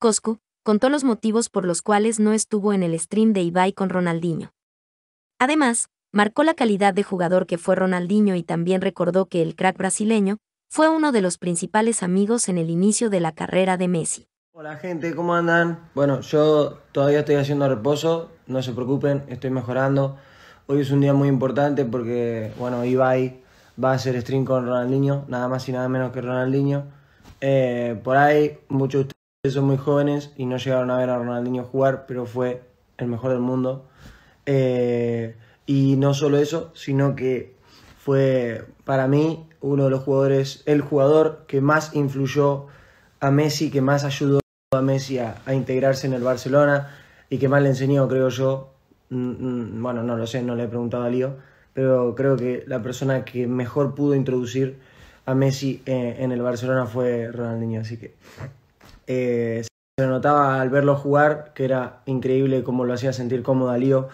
Coscu, contó los motivos por los cuales no estuvo en el stream de Ibai con Ronaldinho. Además, marcó la calidad de jugador que fue Ronaldinho y también recordó que el crack brasileño fue uno de los principales amigos en el inicio de la carrera de Messi. Hola gente, ¿cómo andan? Bueno, yo todavía estoy haciendo reposo, no se preocupen, estoy mejorando. Hoy es un día muy importante porque, bueno, Ibai va a hacer stream con Ronaldinho, nada más y nada menos que Ronaldinho. Eh, por ahí, muchos son muy jóvenes y no llegaron a ver a Ronaldinho jugar, pero fue el mejor del mundo. Eh, y no solo eso, sino que fue para mí uno de los jugadores, el jugador que más influyó a Messi, que más ayudó a Messi a, integrarse en el Barcelona y que más le enseñó, creo yo. Mm, mm, bueno, no lo sé, no le he preguntado a Lío, pero creo que la persona que mejor pudo introducir a Messi eh, en el Barcelona fue Ronaldinho, así que eh, se notaba al verlo jugar que era increíble cómo lo hacía sentir cómodo a Lío,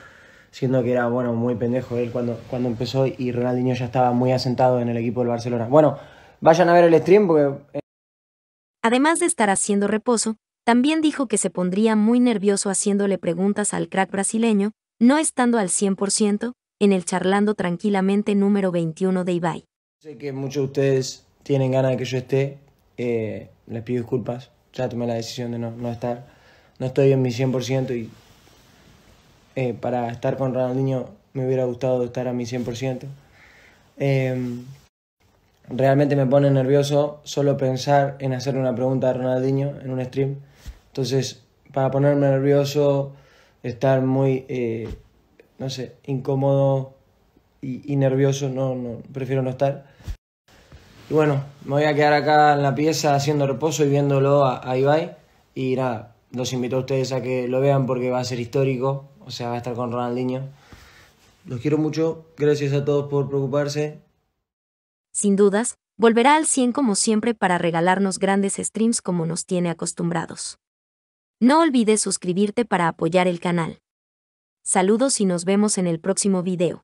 siendo que era bueno muy pendejo él cuando, cuando empezó y Ronaldinho ya estaba muy asentado en el equipo del Barcelona. Bueno, vayan a ver el stream eh, Además de estar haciendo reposo, también dijo que se pondría muy nervioso haciéndole preguntas al crack brasileño, no estando al 100%, en el charlando tranquilamente número 21 de Ibai. Sé que muchos de ustedes tienen ganas de que yo esté, eh, les pido disculpas ya tomé la decisión de no, no estar. No estoy en mi 100% y eh, para estar con Ronaldinho me hubiera gustado estar a mi 100%. Eh, em, realmente me pone nervioso solo pensar en hacer una pregunta a Ronaldinho en un stream. Entonces, para ponerme nervioso, estar muy, eh, no sé, incómodo y, y nervioso, no, no, prefiero no estar. Y bueno, me voy a quedar acá en la pieza haciendo reposo y viéndolo a, a Ibai. Y nada, los invito a ustedes a que lo vean porque va a ser histórico. O sea, va a estar con Ronaldinho. Los quiero mucho. Gracias a todos por preocuparse. Sin dudas, volverá al 100 como siempre para regalarnos grandes streams como nos tiene acostumbrados. No olvides suscribirte para apoyar el canal. Saludos y nos vemos en el próximo video.